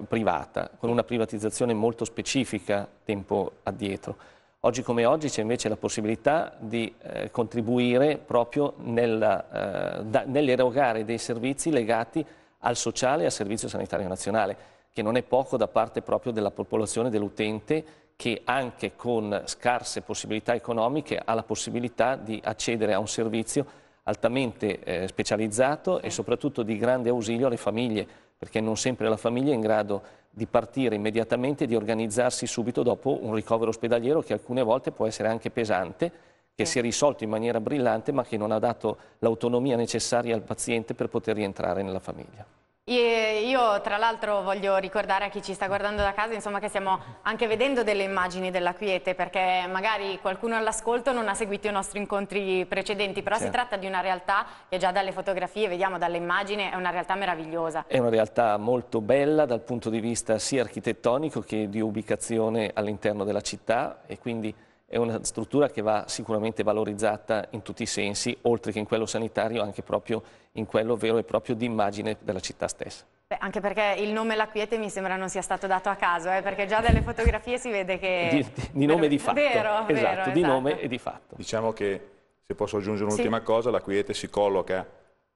privata, con una privatizzazione molto specifica tempo addietro Oggi come oggi c'è invece la possibilità di eh, contribuire proprio nella, eh, da, nell'erogare dei servizi legati al sociale e al servizio sanitario nazionale, che non è poco da parte proprio della popolazione, dell'utente, che anche con scarse possibilità economiche ha la possibilità di accedere a un servizio altamente eh, specializzato e soprattutto di grande ausilio alle famiglie, perché non sempre la famiglia è in grado di partire immediatamente e di organizzarsi subito dopo un ricovero ospedaliero che alcune volte può essere anche pesante, che si è risolto in maniera brillante ma che non ha dato l'autonomia necessaria al paziente per poter rientrare nella famiglia. Io tra l'altro voglio ricordare a chi ci sta guardando da casa insomma, che stiamo anche vedendo delle immagini della quiete perché magari qualcuno all'ascolto non ha seguito i nostri incontri precedenti però certo. si tratta di una realtà che già dalle fotografie, vediamo dalle immagini, è una realtà meravigliosa. È una realtà molto bella dal punto di vista sia architettonico che di ubicazione all'interno della città e quindi è una struttura che va sicuramente valorizzata in tutti i sensi, oltre che in quello sanitario, anche proprio in quello vero e proprio di immagine della città stessa. Beh, anche perché il nome La Quiete mi sembra non sia stato dato a caso, eh, perché già dalle fotografie si vede che... Di, di, di nome e di fatto. Vero, esatto, vero, esatto, di nome e di fatto. Diciamo che, se posso aggiungere un'ultima sì. cosa, La Quiete si colloca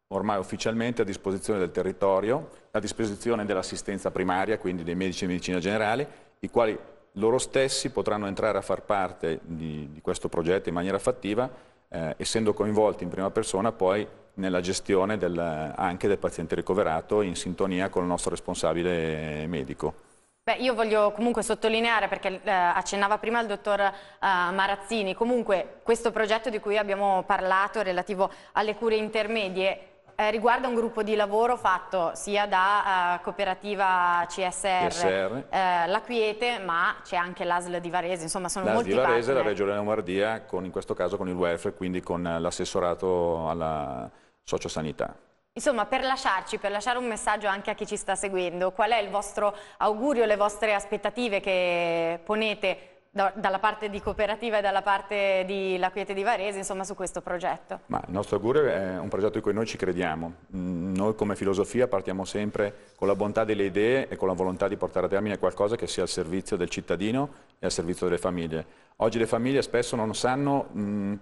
ormai ufficialmente a disposizione del territorio, a disposizione dell'assistenza primaria, quindi dei medici e medicina generale, i quali loro stessi potranno entrare a far parte di, di questo progetto in maniera fattiva, eh, essendo coinvolti in prima persona poi nella gestione del, anche del paziente ricoverato in sintonia con il nostro responsabile medico. Beh, io voglio comunque sottolineare, perché eh, accennava prima il dottor eh, Marazzini, comunque questo progetto di cui abbiamo parlato relativo alle cure intermedie eh, riguarda un gruppo di lavoro fatto sia da uh, cooperativa CSR, CSR. Eh, la Quiete, ma c'è anche l'ASL di Varese, insomma sono molti di Varese, partner. la Regione Lombardia, con, in questo caso con il welfare, quindi con l'assessorato alla sociosanità. Insomma, per lasciarci, per lasciare un messaggio anche a chi ci sta seguendo, qual è il vostro augurio, le vostre aspettative che ponete da, dalla parte di cooperativa e dalla parte di La Quiete di Varese, insomma, su questo progetto? Ma il nostro augurio è un progetto in cui noi ci crediamo. Mm, noi come filosofia partiamo sempre con la bontà delle idee e con la volontà di portare a termine qualcosa che sia al servizio del cittadino e al servizio delle famiglie. Oggi le famiglie spesso non sanno mh, mm,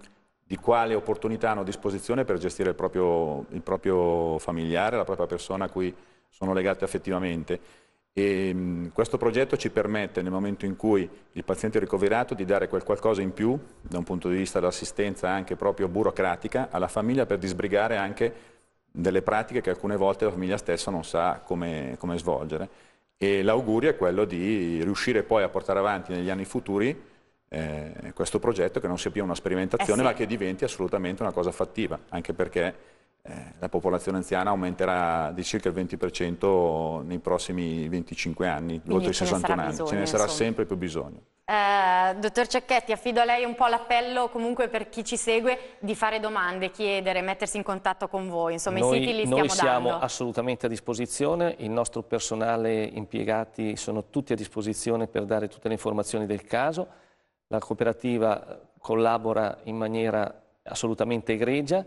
di quale opportunità hanno a disposizione per gestire il proprio, il proprio familiare, la propria persona a cui sono legate affettivamente. E mm, questo progetto ci permette nel momento in cui il paziente è ricoverato di dare quel qualcosa in più da un punto di vista dell'assistenza anche proprio burocratica alla famiglia per disbrigare anche delle pratiche che alcune volte la famiglia stessa non sa come, come svolgere e l'augurio è quello di riuscire poi a portare avanti negli anni futuri eh, questo progetto che non sia più una sperimentazione eh sì. ma che diventi assolutamente una cosa fattiva anche perché eh, la popolazione anziana aumenterà di circa il 20% nei prossimi 25 anni, Quindi oltre i 61 anni, bisogno, ce ne sarà insomma. sempre più bisogno. Eh, dottor Cecchetti, affido a lei un po' l'appello comunque per chi ci segue di fare domande, chiedere, mettersi in contatto con voi, insomma noi, i siti li stiamo Noi siamo dando. assolutamente a disposizione, il nostro personale impiegati sono tutti a disposizione per dare tutte le informazioni del caso, la cooperativa collabora in maniera assolutamente egregia,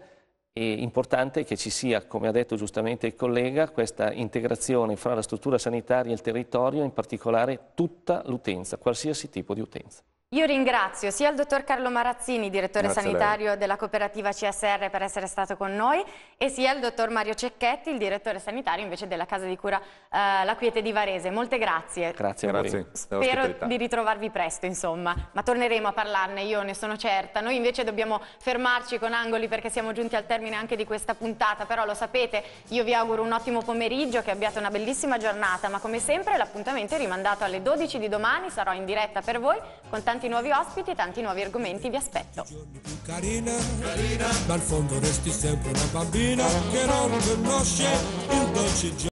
è importante che ci sia, come ha detto giustamente il collega, questa integrazione fra la struttura sanitaria e il territorio, in particolare tutta l'utenza, qualsiasi tipo di utenza. Io ringrazio sia il dottor Carlo Marazzini, direttore Grazie sanitario della cooperativa CSR per essere stato con noi e sia il dottor Mario Cecchetti, il direttore sanitario invece della casa di cura eh, La Quiete di Varese. Molte grazie. Grazie, grazie. Spero di ritrovarvi presto, insomma, ma torneremo a parlarne, io ne sono certa. Noi invece dobbiamo fermarci con angoli perché siamo giunti al termine anche di questa puntata, però lo sapete, io vi auguro un ottimo pomeriggio, che abbiate una bellissima giornata, ma come sempre l'appuntamento è rimandato alle 12 di domani, sarò in diretta per voi con tanti tanti nuovi ospiti e tanti nuovi argomenti, vi aspetto. Carina, carina, ma al fondo resti sempre una bambina che non conosce il dolce